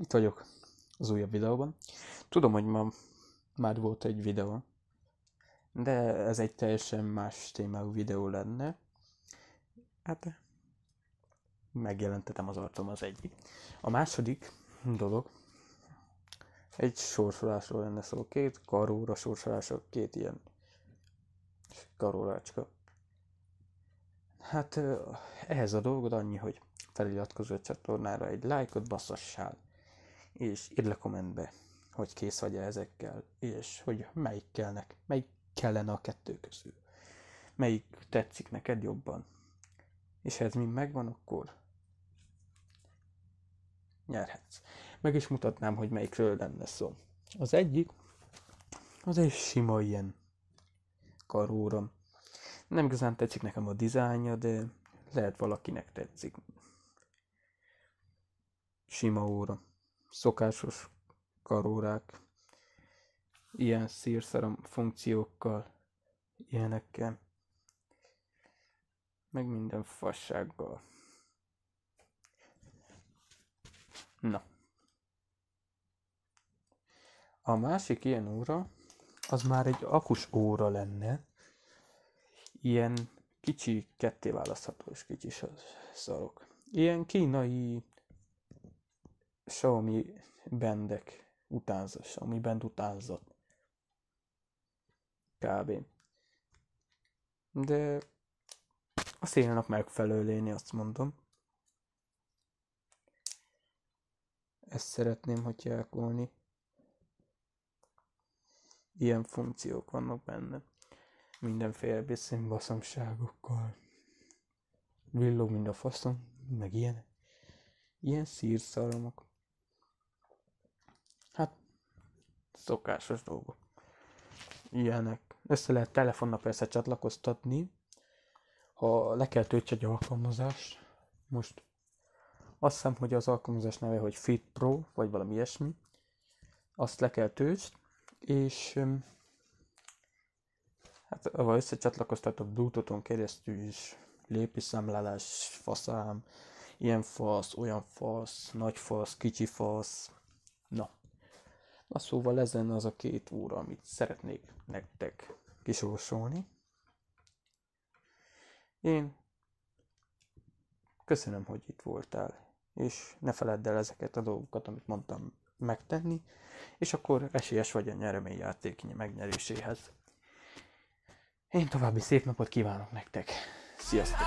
itt vagyok az újabb videóban. Tudom, hogy ma már volt egy videó, de ez egy teljesen más témájú videó lenne. Hát megjelentetem az arcom az egyik. A második dolog, egy sorsolásról lenne szó, két karóra sorsolása, két ilyen karórácska. Hát ehhez a dolgod annyi, hogy feliratkozó csatornára egy lájkot basszassál és írd le kommentbe, hogy kész vagy -e ezekkel, és hogy melyik kellnek, melyik kellene a kettő közül. Melyik tetszik neked jobban. És ha ez mind megvan, akkor nyerhetsz. Meg is mutatnám, hogy melyikről lenne szó. Az egyik, az egy sima ilyen karóra. Nem igazán tetszik nekem a dizájnja, de lehet valakinek tetszik. Sima óra szokásos karórák, ilyen szírszerem funkciókkal, ilyenekkel, meg minden fassággal. Na. A másik ilyen óra, az már egy akus óra lenne, ilyen kicsi ketté választható és kicsi szarok. Ilyen kínai Xiaomi bendek utánzat, Xiaomi bend utánzat. Kb. De a szélnak megfelelő léni, azt mondom. Ezt szeretném, hogy elkolni. Ilyen funkciók vannak benne. Mindenféle beszélni baszomságokkal. Villog mind a faszom, meg ilyen. Ilyen szírszalomok. szokásos dolgok. Ilyenek. Össze lehet telefonna persze csatlakoztatni, ha le kell töltse egy alkalmazást. Most azt hiszem, hogy az alkalmazás neve, hogy Fit Pro, vagy valami ilyesmi. Azt le kell töltsd, és hát ha összecsatlakoztatok Bluetooth-on keresztül is lépiszámlálás, faszám, ilyen fasz, olyan fasz, nagy fasz, kicsi fasz, na. Na szóval ez lenne az a két óra, amit szeretnék nektek kisorsolni. Én köszönöm, hogy itt voltál, és ne feledd el ezeket a dolgokat, amit mondtam megtenni, és akkor esélyes vagy a nyereményjáték megnyeréséhez. Én további szép napot kívánok nektek! Sziasztok!